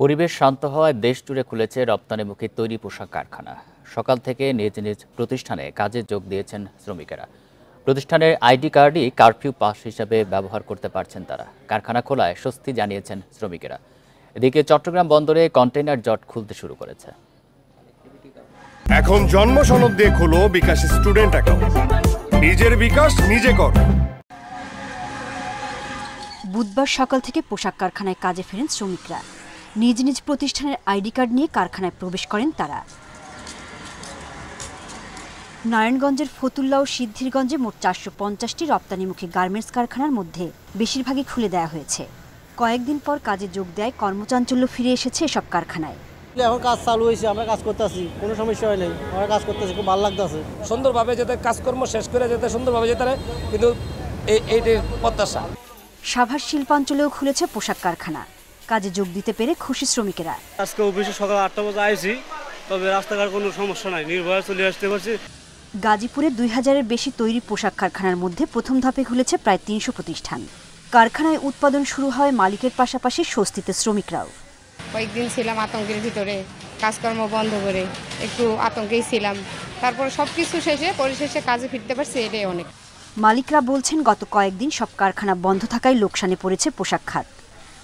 পরিবেশ শান্ত হওয়ায় দেশ জুড়ে খুলেছে রপ্তানিমুখী তৈরি পোশাক কারখানা সকাল থেকে নিজ নিজ প্রতিষ্ঠানে কাজে যোগ দিয়েছেন শ্রমিকেরা প্রতিষ্ঠানের আইডি কার্ডই কারফিউ পাস হিসাবে ব্যবহার করতে পারছেন তারা কারখানা খোলায় স্বস্তি জানিয়েছেন শ্রমিকেরা এদিকে চট্টগ্রাম বন্দরে কন্টেইনার জট খুলতে শুরু করেছে এখন জন্ম সনদ দিয়ে খোলো বিকাশ স্টুডেন্ট অ্যাকাউন্ট নিজের বিকাশ নিজে কর বুধবার সকাল থেকে পোশাক কারখানায় কাজে ফেরেন শ্রমিকরা নিজ নিজ প্রতিষ্ঠানের আইডি কার্ড নিয়ে কারখানায় প্রবেশ করেন তারা নারায়ণগঞ্জের ফতুল্লা ও সিদ্ধিরগঞ্জে মোট চারশো পঞ্চাশটি রপ্তানিমুখী গার্মেন্টস কারখানার মধ্যে বেশিরভাগই খুলে দেয়া হয়েছে কয়েকদিন পর কাজে যোগ দেয় কর্মচাঞ্চল্য ফিরে এসেছে এসব কারখানায় এখন কাজ চালু হয়েছে আমরা কাজ করতেছি কোনো সমস্যা হয় নাই আমরা কাজ করতেছি খুব ভালো লাগতেছে সুন্দরভাবে যাতে কাজকর্ম শেষ করে যেতে সুন্দরভাবে যেতে কিন্তু এইটাই প্রত্যাশা সাভার শিল্পাঞ্চলেও খুলেছে পোশাক কারখানা কাজে যোগ দিতে পেরে খুশি শ্রমিকেরা আজকে অফিসে সকাল আটটা বাজে আইছি তবে রাস্তাঘাট কোনো সমস্যা নাই নির্ভয়ে চলে আসতে পারছি গাজীপুরে দুই হাজারের বেশি তৈরি পোশাক কারখানার মধ্যে প্রথম ধাপে খুলেছে প্রায় তিনশো প্রতিষ্ঠান কারখানায় উৎপাদন শুরু হয় মালিকের পাশাপাশি স্বস্তিতে শ্রমিকরাও কয়েকদিন ছিলাম আতঙ্কের ভিতরে কাজকর্ম বন্ধ করে একটু আতঙ্কেই ছিলাম তারপরে সব কিছু শেষে পরিশেষে কাজে ফিরতে পারছি এটাই অনেক মালিকরা বলছেন গত কয়েকদিন সব কারখানা বন্ধ থাকায় লোকসানে পড়েছে পোশাক খাত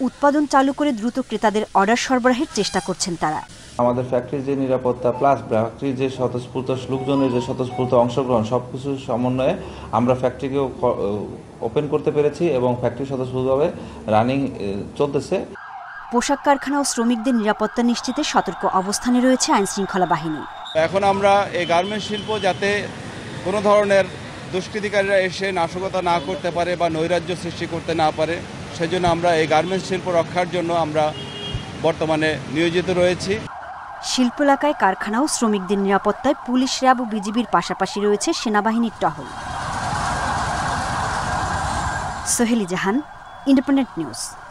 উৎপাদন চালু করে দ্রুত ক্রেতাদের অর্ডার সরবরাহের চেষ্টা করছেন তারা আমাদের ফ্যাক্টরির যে নিরাপত্তা প্লাস ফ্যাক্টরির যে স্বতঃস্ফূর্ত লোকজনের যে স্বতঃস্ফূর্ত অংশগ্রহণ সব সমন্বয়ে আমরা ফ্যাক্টরিকেও ওপেন করতে পেরেছি এবং ফ্যাক্টরি স্বতঃস্ফূর্তভাবে রানিং চলতেছে পোশাক কারখানা ও শ্রমিকদের নিরাপত্তা নিশ্চিতে সতর্ক অবস্থানে রয়েছে আইনশৃঙ্খলা বাহিনী এখন আমরা এই গার্মেন্টস শিল্প যাতে কোনো ধরনের দুষ্কৃতিকারীরা এসে নাশকতা না করতে পারে বা নৈরাজ্য সৃষ্টি করতে না পারে সেই জন্য আমরা এই গার্মেন্টস শিল্প রক্ষার জন্য আমরা বর্তমানে নিয়োজিত রয়েছি শিল্প এলাকায় কারখানাও শ্রমিকদের নিরাপত্তায় পুলিশ র্যাব ও বিজিবির পাশাপাশি রয়েছে সেনাবাহিনীর টহল সোহেলি জাহান ইন্ডিপেন্ডেন্ট নিউজ